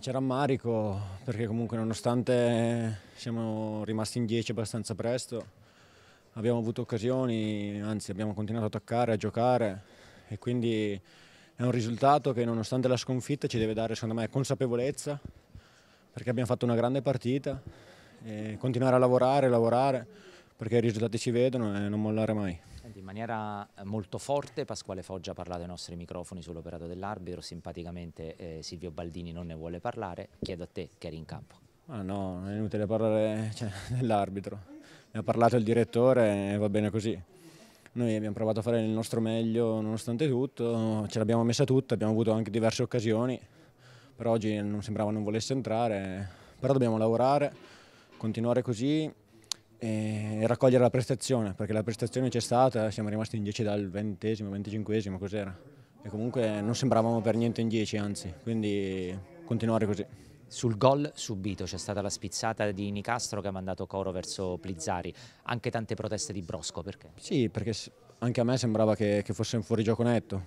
C'è rammarico perché comunque nonostante siamo rimasti in 10 abbastanza presto, abbiamo avuto occasioni, anzi abbiamo continuato a attaccare, a giocare e quindi è un risultato che nonostante la sconfitta ci deve dare secondo me consapevolezza perché abbiamo fatto una grande partita e continuare a lavorare, lavorare perché i risultati si vedono e non mollare mai. In maniera eh, molto forte Pasquale Foggia ha parlato ai nostri microfoni sull'operato dell'arbitro, simpaticamente eh, Silvio Baldini non ne vuole parlare, chiedo a te che eri in campo. Ah no, è inutile parlare cioè, dell'arbitro, ne ha parlato il direttore e va bene così. Noi abbiamo provato a fare il nostro meglio nonostante tutto, ce l'abbiamo messa tutta, abbiamo avuto anche diverse occasioni, però oggi non sembrava non volesse entrare, però dobbiamo lavorare, continuare così e eh, raccogliere la prestazione, perché la prestazione c'è stata, siamo rimasti in 10 dal ventesimo, venticinquesimo, cos'era? E comunque non sembravamo per niente in 10, anzi, quindi continuare così. Sul gol subito c'è stata la spizzata di Nicastro che ha mandato Coro verso Plizzari, anche tante proteste di Brosco, perché? Sì, perché anche a me sembrava che, che fosse un fuorigioco netto,